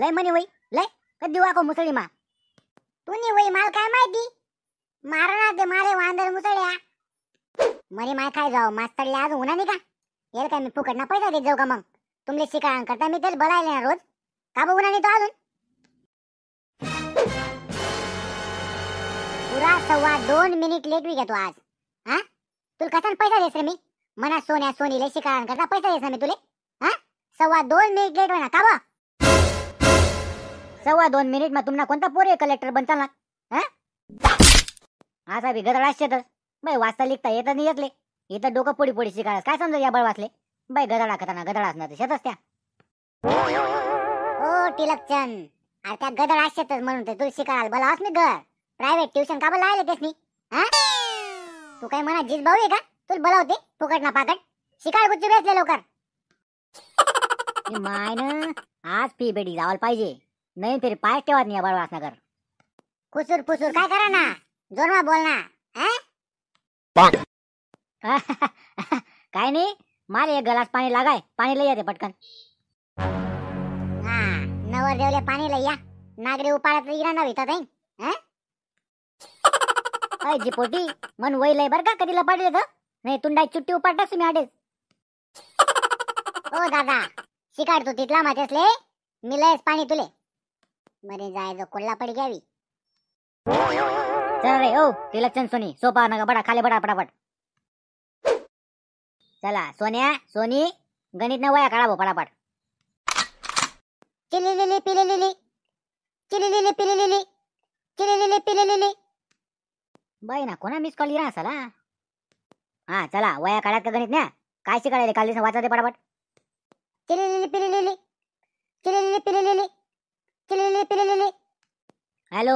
लय म्हणे वय लय कधी वाको मुसळी मा तुम्ही वय माल काय माहिती मारणार ते मारे वांदर मुसळ्या मरे माय काय जाऊ मास्तरले आज होणार नाही का येल काय मी फुकट ना पैसा देत जाऊ का मग तुमले शिकाळ करता मी तेल बलायला ना रोज का बघू नाही तो अजून पुरा सव्वा दोन मिनिट लेट मी घेतो आज हा तुला कसा पैसा देस रे मी मना सोन्या सोनीले शिकाळ करता पैसा देस ना मी तुले हा सव्वा दोन मिनिट लेट होणार का बा સવા દોન मिनिट તુમના કોણતા कोणता કલેક્ટર कलेक्टर बनताना હા સાહેब गदडा शेतच बाई वाचता लिखता येत नाही येतले इथं डोकं पोडी पोडी शिकायला काय समजा या बळ वाचले बाई गदडा करताना गदडा असणार शेतच त्या हो टिलकचंद अरे त्या गदळ शेतच म्हणून तू शिकायला बोला मी घर प्रायव्हेट ट्युशन का बोला आले तेच तू काय म्हणा जीज भाऊ आहे का तुला बोलावते फुकट ना पाकट शिकाळ गुच्छ बेसले लवकर मायन आज फी बेडी लावायला पाहिजे नाही तरी पाय ठेवत नाही बाळ वासनाकर कुसूर पुसूर काय करा ना जोरमा बोल ना काय नाही माल एक गलास पाणी लागाय पाणी लई येते पटकन हा नवर देवले पाणी लई या नागरी उपाळात इरा ना वितात अय जी पोटी मन वय लय बर का कधी लपाडले तर नाही तुंडाई चुट्टी उपाडतास तुम्ही आडेस ओ दादा तो तिथला माझ्यासले मी लयच पाणी तुले मरे जायचो कोल्हापड घ्यावी चल रे ओ हो, रिलक्षण सोनी सोपा नका बडा खाली बडा पटापट चला सोन्या सोनी गणित न वया काढा भाऊ पटापट चिलिलिली पिलिलिली चिलिलिली पिलिलिली चिलिलिली पिलिलिली बाई ना कोणा मिस कॉल इरा असाला हा चला वया काढा का गणित ना काय शिकायला काल दिवस वाचा दे पटापट चिलिलिली हॅलो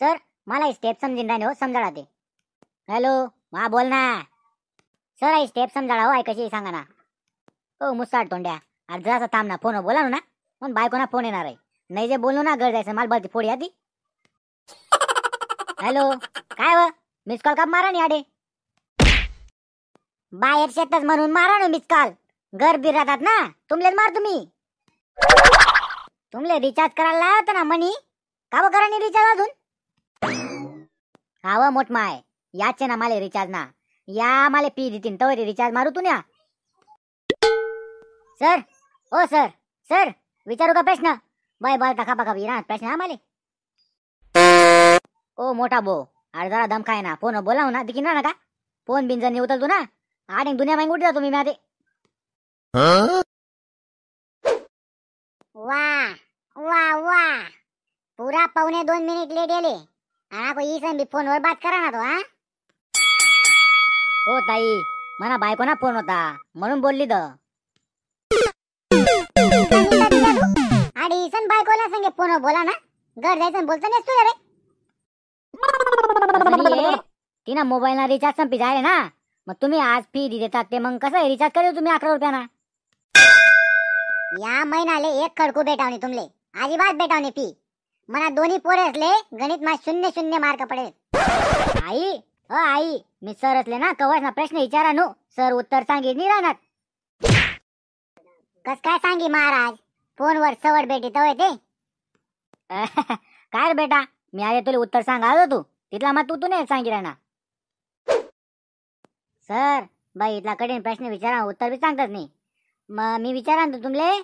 सर मला स्टेप समजून राहिले हो समजाळा ते हॅलो हा बोल ना सर आई स्टेप समजाळा हो कशी सांगा ना हो मुसाट तोंड्या आज जरासा थांब ना फोन बोला ना पण बायकोना फोन येणार आहे नाही जे बोलू ना घर जायचं मला बरती फोडी आधी हॅलो काय व मिस कॉल का मारा याडे बाहेर शेतात म्हणून मारा ना मिस कॉल घर बीर राहतात ना तुमले मार तुम्ही तुमले रिचार्ज करायला लावत ना मनी बघ करा रिचार्ज अजून हा मोठ माय याचे ना माले रिचार्ज ना या माले पी देतीन तव रिचार्ज मारू तू सर ओ सर सर विचारू का प्रश्न बाय बाय टाका बघा विरा प्रश्न आम्हाला ओ मोठा बो अरे जरा दम खाय ना फोन बोलाव ना दिखी ना का फोन बिन जर तू ना आणि दुनिया मागे उठे जातो मी माझे पूरा पौने दोन मिनिट लेट गेले आणि ईसन फोन फोनवर बात करा ना तो हा हो ताई मला बायको ना फोन होता म्हणून बोलली तर आणि इसन बायकोला संगे फोन बोला ना घर जायचं बोलतो नाहीस तू रे तिना मोबाईल ना रिचार्ज संपी जाय ना मग तुम्ही आज फी देतात ते मग कसं रिचार्ज करू तुम्ही अकरा रुपयाना या महिनाले एक खडकू बेटावणी तुमले अजिबात बेटावणी फी मला दोन्ही पोरे असले गणित मा शून्य शून्य मार्क पडेल आई अ आई मी सर असले ना कवच ना प्रश्न विचारा नो सर उत्तर सांगे निरानात कस काय सांगी महाराज फोनवर सवड बेटी तव ते काय बेटा मी आले तुला उत्तर सांगा आलो तू तिथला मग तू तू नाही सांगितलं ना सर बाई इथला कठीण प्रश्न विचारा उत्तर बी सांगतात नाही मग मी विचारा तुमले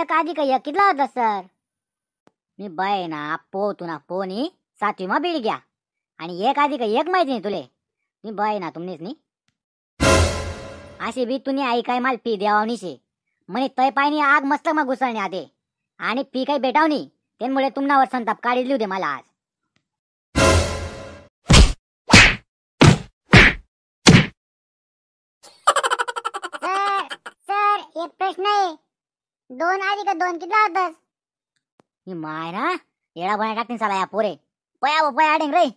एक आधी का एक कितला होता सर मी बाय ना पो तुना नी सातवी मा बीड घ्या आणि एक आधी का एक माहिती नाही तुले मी बाय ना नी अशी बी तुम्ही आई काय माल पी द्यावानीशी म्हणे तय पायनी आग मस्त मग घुसळणे आधे आणि पी काही बेटावनी त्यामुळे तुमनावर संताप काढी लिहू दे मला आज सर सर एक प्रश्न आहे दोन आधी का दोन किती होतस ही माय ना, येडा टाकतीन साला या पोरे पया पया अडेंग रे